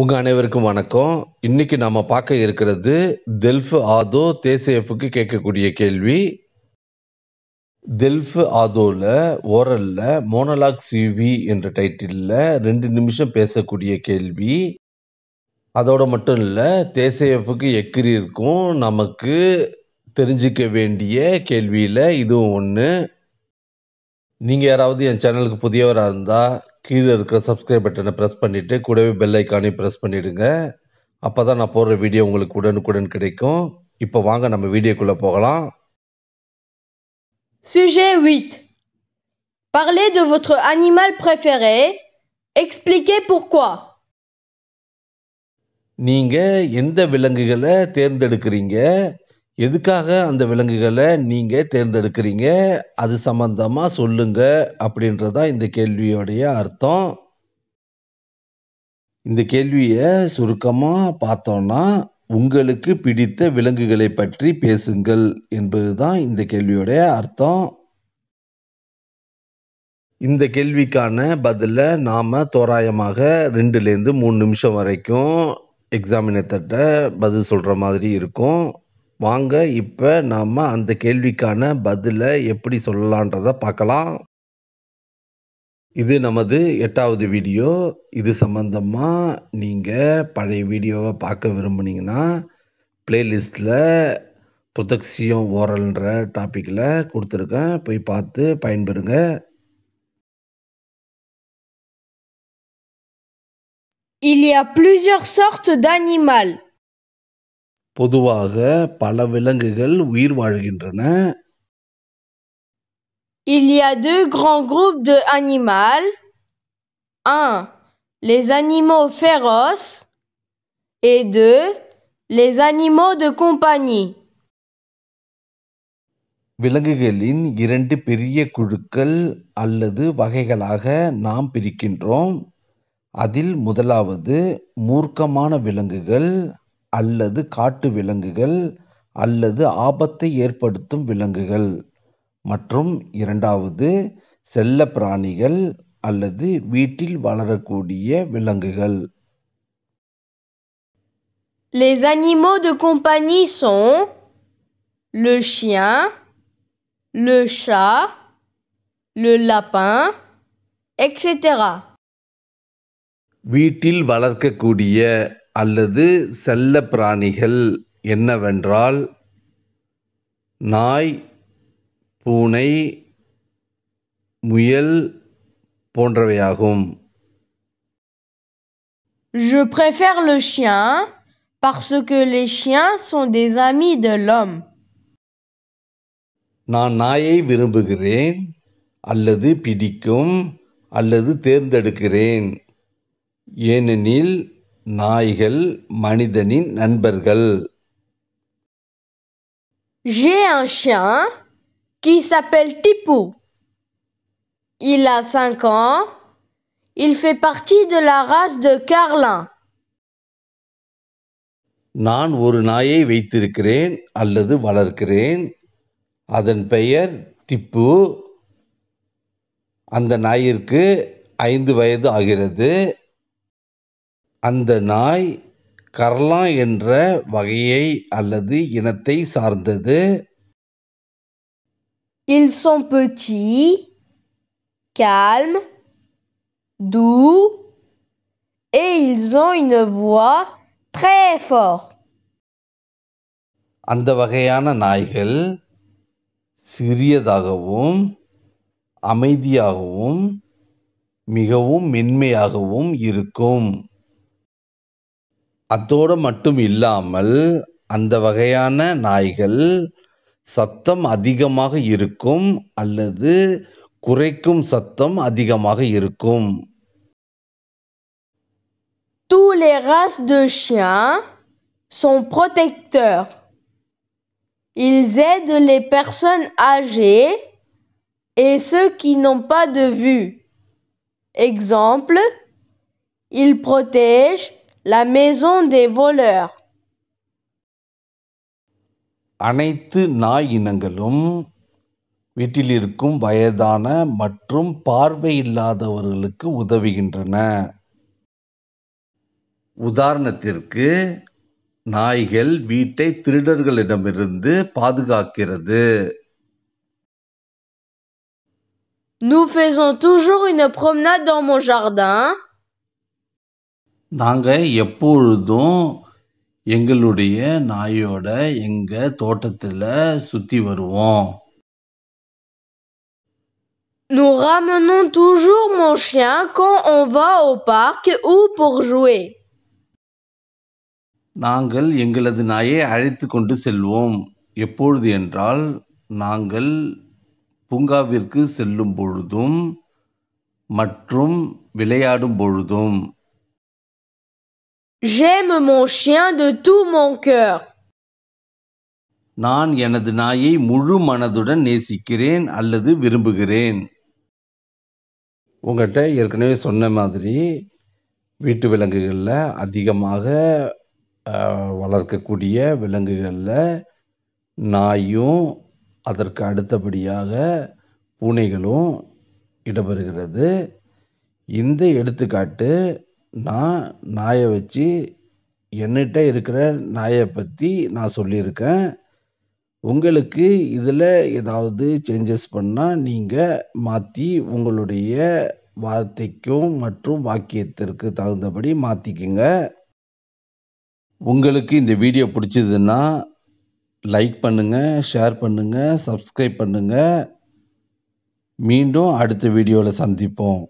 உங்கள் அனைவருக்கும் வணக்கம் இன்னைக்கு நாம் பார்க்க இருக்கிறது தெல்ஃபு ஆதோ தேசியஃபுக்கு கேட்கக்கூடிய கேள்வி தெல்ஃபு ஆதோவில் ஓரலில் மோனலாக் சிவி என்ற டைட்டிலில் ரெண்டு நிமிஷம் பேசக்கூடிய கேள்வி அதோட மட்டும் இல்லை தேசியஃபுக்கு எக்கிரி இருக்கும் நமக்கு தெரிஞ்சிக்க வேண்டிய கேள்வியில் இதுவும் ஒன்று நீங்கள் யாராவது என் சேனலுக்கு புதியவராக இருந்தால் கீழே இருக்கிற சப்ஸ்கிரைப் பட்டனை ப்ரெஸ் பண்ணிவிட்டு கூடவே பெல் ஐக்கானையும் ப்ரெஸ் பண்ணிவிடுங்க அப்போ தான் நான் போடுற வீடியோ உங்களுக்கு உடனுக்குடன் கிடைக்கும் இப்போ வாங்க நம்ம வீடியோக்குள்ளே போகலாம் Sujet 8 Parlez de votre animal préféré. Expliquez pourquoi. நீங்கள் எந்த விலங்குகளை தேர்ந்தெடுக்கிறீங்க எதுக்காக அந்த விலங்குகளை நீங்கள் தேர்ந்தெடுக்கிறீங்க அது சம்மந்தமாக சொல்லுங்கள் அப்படின்றதான் இந்த கேள்வியோடைய அர்த்தம் இந்த கேள்வியை சுருக்கமாக பார்த்தோன்னா உங்களுக்கு பிடித்த விலங்குகளை பற்றி பேசுங்கள் என்பது தான் இந்த கேள்வியோடைய அர்த்தம் இந்த கேள்விக்கான பதிலை நாம் தோராயமாக ரெண்டுலேருந்து மூணு நிமிஷம் வரைக்கும் எக்ஸாமினேட்டர்கிட்ட பதில் சொல்கிற மாதிரி இருக்கும் வாங்க இப்போ நாம் அந்த கேள்விக்கான பதிலை எப்படி சொல்லலான்றதை பார்க்கலாம் இது நமது எட்டாவது வீடியோ இது சம்மந்தமாக நீங்கள் பழைய வீடியோவை பார்க்க விரும்புனீங்கன்னா ப்ளேலிஸ்ட்டில் புத்தக்சியம் ஓரல்ன்ற டாப்பிக்கில் கொடுத்துருக்கேன் போய் பார்த்து பயன்பெறுங்க Il y a plusieurs sortes d'animaux. பொதுவாக பல விலங்குகள் உயிர் வாழ்கின்றன Il y a deux grands groupes de animal. 1. Les animaux féroces et 2. Les animaux de compagnie. விலங்குகளின் இரண்டு பெரிய குழுக்கள் அல்லது வகைகளாக நாம் பிரிக்கின்றோம் அதில் முதலாவது மூர்க்கமான விலங்குகள் அல்லது காட்டு விலங்குகள் அல்லது ஆபத்தை ஏற்படுத்தும் விலங்குகள் மற்றும் இரண்டாவது செல்ல பிராணிகள் அல்லது வீட்டில் வளரக்கூடிய விலங்குகள் Les animaux de compagnie sont le chien, le chat, le lapin, etc. வீட்டில் வளர்க்கக்கூடிய அல்லது செல்ல பிராணிகள் என்னவென்றால் நாய் பூனை முயல் போன்றவையாகும் Je préfère le chien parce que les chiens sont des amis de l'homme. நான் நாயை விரும்புகிறேன் அல்லது பிடிக்கும் அல்லது தேர்ந்தெடுக்கிறேன் ஏனெனில் நாய்கள் மனிதனின் நண்பர்கள் J'ai un chien qui s'appelle Tipou. Il a 5 ans. Il fait partie de la race de Carlin. நான் ஒரு நாயை வைத்திருக்கிறேன் அல்லது வளர்க்கிறேன் அதன் பெயர் திப்பு அந்த நாயிற்கு ஐந்து வயது ஆகிறது அந்த நாய் கர்லா என்ற வகையை அல்லது இனத்தை சார்ந்தது அந்த வகையான நாய்கள் சிறியதாகவும் அமைதியாகவும் மிகவும் மென்மையாகவும் இருக்கும் அத்தோடு மட்டும் இல்லாமல் அந்த வகையான நாய்கள் சத்தம் அதிகமாக இருக்கும் அல்லது குறைக்கும் சத்தம் அதிகமாக இருக்கும் Tous les races de chiens sont protecteurs. Ils aident les personnes âgées et ceux qui n'ont pas de vue. Exemple, ils protègent La maison des voleurs. அனைத்து நாய் இனங்களும் வீட்டில் இருக்கும் வயதான மற்றும் பார்வை இல்லாதவர்களுக்கு உதவுகின்றன உதாரணத்திற்கு நாய்கள் வீட்டை திருடர்களிடமிருந்து பாதுகாக்கிறது Nous faisons toujours une promenade dans mon jardin. நாங்கள் எப்பொழுதும் எங்களுடைய நாயோட எங்கள் தோட்டத்தில் சுற்றி வருவோம் Nous ramenons toujours mon chien quand on va au parc ou pour jouer. நாங்கள் எங்களது நாயை அழைத்து கொண்டு செல்வோம் எப்பொழுது என்றால் நாங்கள் பூங்காவிற்கு செல்லும் பொழுதும் மற்றும் விளையாடும் பொழுதும் J'aime mon chien de tout mon cœur. நான் எனது நாயை முழு மனதுடன் நேசிக்கிறேன் அல்லது விரும்புகிறேன் உங்கள்கிட்ட ஏற்கனவே சொன்ன மாதிரி வீட்டு விலங்குகளில் அதிகமாக வளர்க்கக்கூடிய விலங்குகளில் நாயும் அதற்கு அடுத்தபடியாக பூனைகளும் இடம்பெறுகிறது இந்த எடுத்துக்காட்டு நான் நாயை வச்சு என்கிட்ட இருக்கிற நாயை பற்றி நான் சொல்லியிருக்கேன் உங்களுக்கு இதில் ஏதாவது சேஞ்சஸ் பண்ணால் நீங்கள் மாற்றி உங்களுடைய வார்த்தைக்கும் மற்றும் வாக்கியத்திற்கு தகுந்தபடி மாற்றிக்குங்க உங்களுக்கு இந்த வீடியோ பிடிச்சதுன்னா லைக் பண்ணுங்கள் ஷேர் பண்ணுங்கள் சப்ஸ்கிரைப் பண்ணுங்கள் மீண்டும் அடுத்த வீடியோவில் சந்திப்போம்